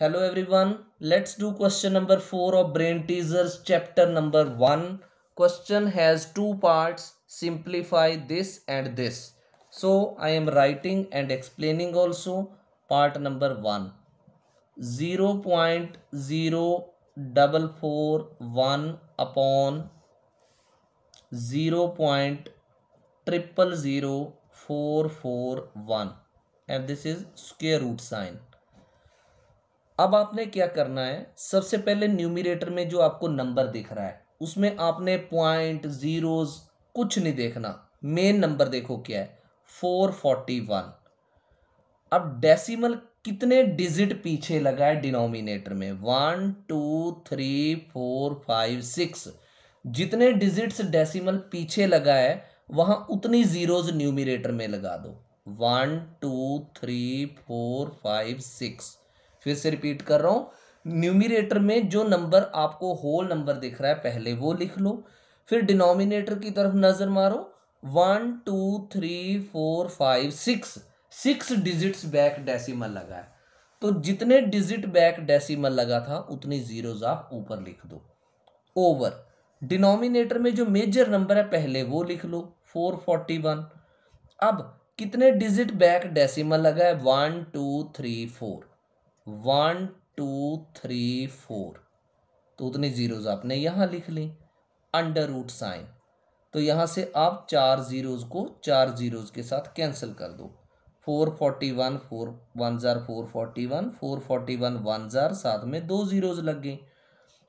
Hello everyone. Let's do question number 4 of brain teasers chapter number 1. Question has two parts. Simplify this and this. So I am writing and explaining also part number 1. 0 0.0441 upon 0 0.000441 and this is square root sign. अब आपने क्या करना है सबसे पहले numerator में जो आपको नंबर दिख रहा है उसमें आपने पॉइंट ज़ीरोज कुछ नहीं देखना मेन नंबर देखो क्या है फोर फोर्टी वन अब डेसिमल कितने डिजिट पीछे लगा है डिनोमिनेटर में one two three four five six जितने डिजिट्स डेसिमल पीछे लगा है वहाँ उतनी ज़ीरोज न्यूमिरेटर में लगा दो one two three four five six फिर से रिपीट कर रहा हूँ न्यूमिनेटर में जो नंबर आपको होल नंबर दिख रहा है पहले वो लिख लो फिर डिनोमिनेटर की तरफ नज़र मारो one two three four five six six digits back decimal लगा है तो जितने डिजिट बैक डेसिमल लगा था उतनी जीरोज आप ऊपर लिख दो ओवर डिनोमिनेटर में जो मेजर नंबर है पहले वो लिख लो फोर फोर्टी वन अब कितने डिजिट बैक डेसिमल लगा है one two three four one two three four तो उतने ज़ीरोज़ आपने यहाँ लिख ली अंडर रूट साइन तो यहाँ से आप चार ज़ीरोज़ को चार ज़ीरोज़ के साथ कैंसिल कर दो four forty one four one ज़ार four forty one four forty one one ज़ार साथ में दो ज़ीरोज़ लग गए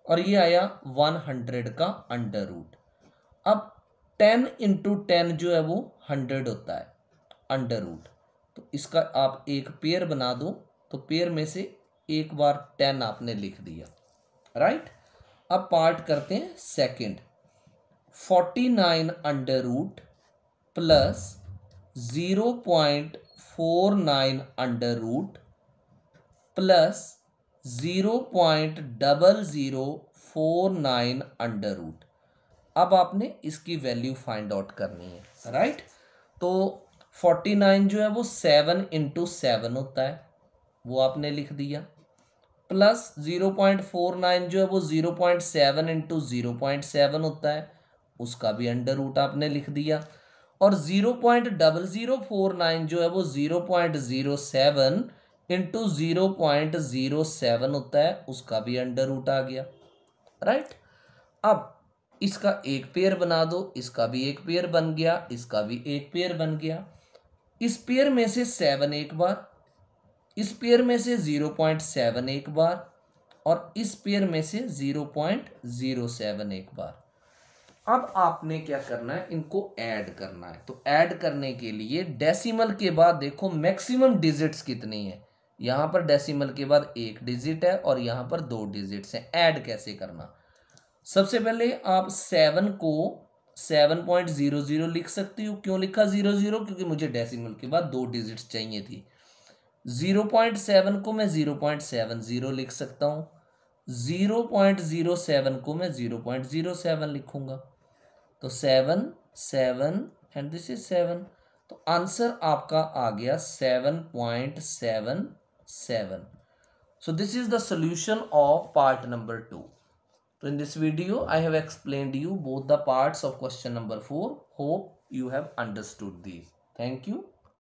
और ये आया वन हंड्रेड का अंडर रूट अब टेन इंटू टेन जो है वो हंड्रेड होता है अंडर रूट तो इसका आप एक पेयर बना दो तो पेयर में से एक बार टेन आपने लिख दिया राइट अब पार्ट करते हैं second forty nine under root plus zero point four nine under root plus zero point double zero four nine under root अब आपने इसकी वैल्यू फाइंड आउट करनी है राइट तो फोर्टी नाइन जो है वो सेवन इंटू सेवन होता है वो आपने लिख दिया plus zero point four nine जो है वो zero point seven into zero point seven होता है उसका भी अंडर रूट आपने लिख दिया और zero point double zero four nine जो है वो zero point zero seven into zero point zero seven होता है उसका भी अंडर रूट आ गया राइट अब इसका एक पेयर बना दो इसका भी एक पेयर बन गया इसका भी एक पेयर बन गया इस पेयर में से सेवन एक बार इस पेयर में से ज़ीरो पॉइंट सेवन एक बार और इस पेयर में से ज़ीरो पॉइंट ज़ीरो सेवन एक बार अब आपने क्या करना है इनको ऐड करना है तो ऐड करने के लिए डेसिमल के बाद देखो मैक्सिमम डिजिट्स कितनी है यहाँ पर डेसिमल के बाद एक डिजिट है और यहाँ पर दो डिजिट्स हैं ऐड कैसे करना सबसे पहले आप सेवन को सेवन पॉइंट ज़ीरो ज़ीरो लिख सकते हो क्यों लिखा ज़ीरो ज़ीरो क्योंकि मुझे डेसिमल के बाद दो डिजिट्स चाहिए थी जीरो पॉइंट सेवन को मैं जीरो पॉइंट सेवन जीरो लिख सकता हूँ जीरो पॉइंट जीरो सेवन को मैं जीरो पॉइंट जीरो सेवन लिखूंगा तो seven seven and this is seven तो आंसर आपका आ गया seven point seven seven so this is the solution of part number two तो in this video I have explain you both the parts of question number four hope you have understood these thank you